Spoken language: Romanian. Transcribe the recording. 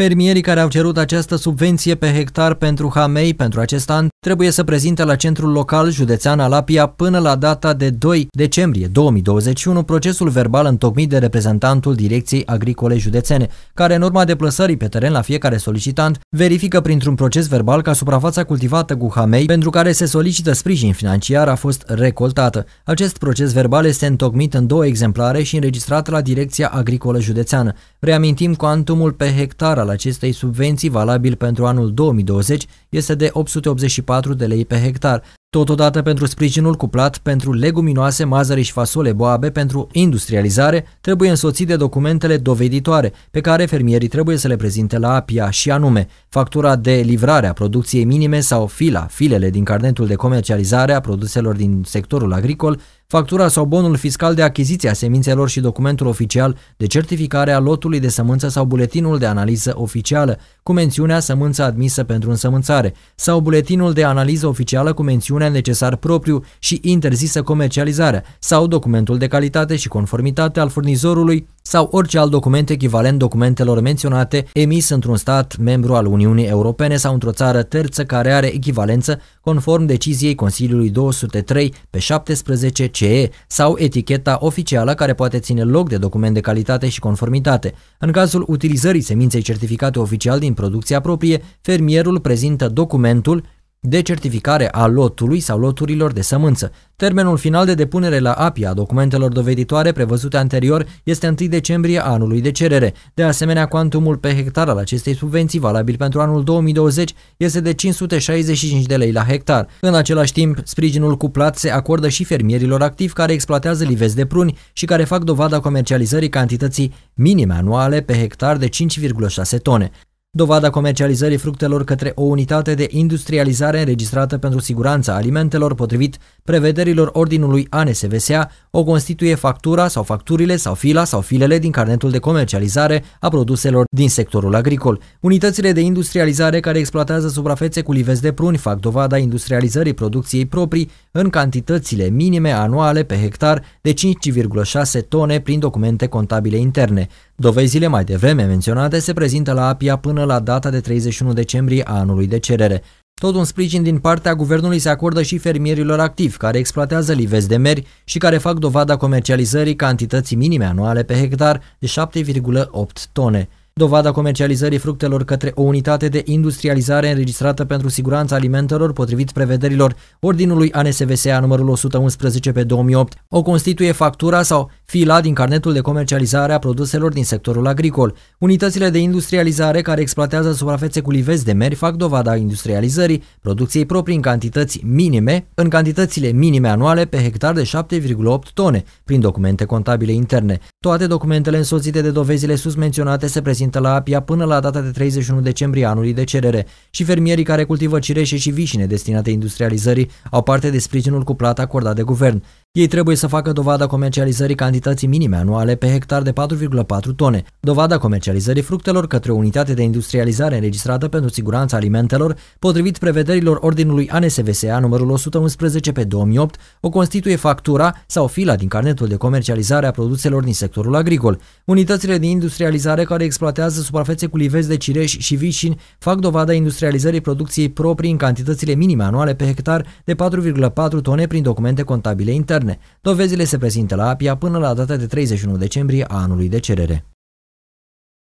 Fermierii care au cerut această subvenție pe hectar pentru hamei pentru acest an trebuie să prezinte la centrul local județean Alapia până la data de 2 decembrie 2021 procesul verbal întocmit de reprezentantul Direcției Agricole Județene, care în urma deplasării pe teren la fiecare solicitant verifică printr-un proces verbal ca suprafața cultivată cu hamei pentru care se solicită sprijin financiar a fost recoltată. Acest proces verbal este întocmit în două exemplare și înregistrat la Direcția agricole Județeană. Reamintim cuantumul pe hectar al acestei subvenții, valabil pentru anul 2020, este de 884 de lei pe hectar. Totodată pentru sprijinul cuplat pentru leguminoase, mazăre și fasole boabe pentru industrializare, trebuie însoțit de documentele doveditoare, pe care fermierii trebuie să le prezinte la APIA și anume factura de livrare a producției minime sau fila, filele din carnetul de comercializare a produselor din sectorul agricol, factura sau bonul fiscal de achiziție a semințelor și documentul oficial de certificare a lotului de sămânță sau buletinul de analiză oficială, cu mențiunea sămânță admisă pentru însămânțare, sau buletinul de analiză oficială cu mențiunea necesar propriu și interzisă comercializarea, sau documentul de calitate și conformitate al furnizorului sau orice alt document echivalent documentelor menționate emis într-un stat membru al Uniunii Europene sau într-o țară terță care are echivalență conform deciziei Consiliului 203 pe 17 CE sau eticheta oficială care poate ține loc de document de calitate și conformitate. În cazul utilizării seminței certificate oficial din producția proprie, fermierul prezintă documentul de certificare a lotului sau loturilor de sămânță. Termenul final de depunere la API a documentelor doveditoare prevăzute anterior este 1 decembrie anului de cerere. De asemenea, cuantumul pe hectar al acestei subvenții valabil pentru anul 2020 este de 565 de lei la hectar. În același timp, sprijinul cuplat se acordă și fermierilor activi care exploatează livezi de pruni și care fac dovada comercializării cantității minime anuale pe hectar de 5,6 tone dovada comercializării fructelor către o unitate de industrializare înregistrată pentru siguranța alimentelor potrivit prevederilor Ordinului ANSVSA o constituie factura sau facturile sau fila sau filele din carnetul de comercializare a produselor din sectorul agricol. Unitățile de industrializare care exploatează suprafețe cu livezi de pruni fac dovada industrializării producției proprii în cantitățile minime anuale pe hectar de 5,6 tone prin documente contabile interne. Dovezile mai devreme menționate se prezintă la APIA până la data de 31 decembrie a anului de cerere. Tot un sprijin din partea guvernului se acordă și fermierilor activi care exploatează livezi de meri și care fac dovada comercializării cantității minime anuale pe hectar de 7,8 tone. Dovada comercializării fructelor către o unitate de industrializare înregistrată pentru siguranța alimentelor potrivit prevederilor Ordinului ANSVSA numărul 111 pe 2008 o constituie factura sau fila din carnetul de comercializare a produselor din sectorul agricol. Unitățile de industrializare care exploatează suprafețe cu livezi de meri fac dovada industrializării producției proprii în cantități minime, în cantitățile minime anuale pe hectar de 7,8 tone, prin documente contabile interne. Toate documentele însoțite de dovezile sus menționate se prezintă la APIA până la data de 31 decembrie anului de cerere și fermierii care cultivă cireșe și vișine destinate industrializării au parte de sprijinul cu plata acordat de guvern. Ei trebuie să facă dovada comercializării cantității minime anuale pe hectar de 4,4 tone, dovada comercializării fructelor către o unitate de industrializare înregistrată pentru siguranța alimentelor, potrivit prevederilor Ordinului ANSVSA numărul 111 pe 2008, o constituie factura sau fila din carnetul de comercializare a produselor din sectorul agricol. Unitățile de industrializare care exploatează suprafețe cu livezi de cireș și vișini fac dovada industrializării producției proprii în cantitățile minime anuale pe hectar de 4,4 tone prin documente contabile interne interne. Dovezile se prezintă la APIA până la data de 31 decembrie a anului de cerere.